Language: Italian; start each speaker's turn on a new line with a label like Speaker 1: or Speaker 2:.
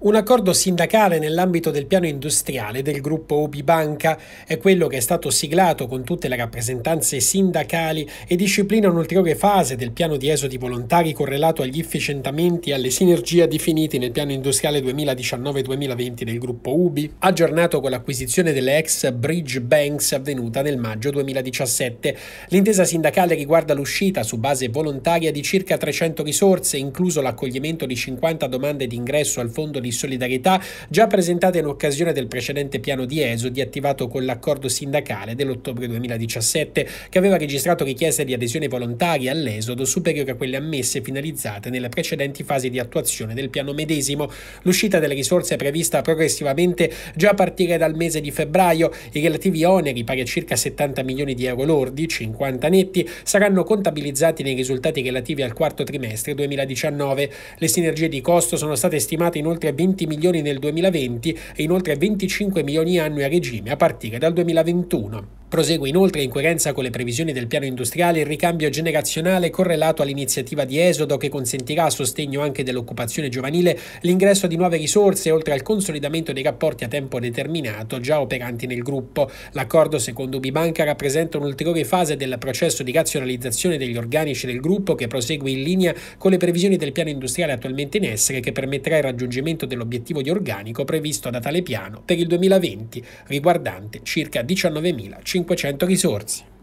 Speaker 1: Un accordo sindacale nell'ambito del piano industriale del gruppo Ubi Banca è quello che è stato siglato con tutte le rappresentanze sindacali e disciplina un'ulteriore fase del piano di esodi volontari correlato agli efficientamenti e alle sinergie definiti nel piano industriale 2019-2020 del gruppo Ubi, aggiornato con l'acquisizione delle ex Bridge Banks avvenuta nel maggio 2017. L'intesa sindacale riguarda l'uscita su base volontaria di circa 300 risorse, incluso l'accoglimento di 50 domande di ingresso al fondo di di solidarietà già presentata in occasione del precedente piano di esodi attivato con l'accordo sindacale dell'ottobre 2017 che aveva registrato richieste di adesione volontaria all'esodo superiore a quelle ammesse finalizzate nelle precedenti fasi di attuazione del piano medesimo. L'uscita delle risorse è prevista progressivamente già a partire dal mese di febbraio. I relativi oneri, pari a circa 70 milioni di euro lordi, 50 netti, saranno contabilizzati nei risultati relativi al quarto trimestre 2019. Le sinergie di costo sono state stimate in oltre 20 milioni nel 2020 e inoltre 25 milioni annui a regime a partire dal 2021. Prosegue inoltre in coerenza con le previsioni del piano industriale il ricambio generazionale correlato all'iniziativa di Esodo che consentirà a sostegno anche dell'occupazione giovanile l'ingresso di nuove risorse oltre al consolidamento dei rapporti a tempo determinato già operanti nel gruppo. L'accordo secondo Bibanca rappresenta un'ulteriore fase del processo di razionalizzazione degli organici del gruppo che prosegue in linea con le previsioni del piano industriale attualmente in essere che permetterà il raggiungimento dell'obiettivo di organico previsto da tale piano per il 2020 riguardante circa 19.500 500 risorse.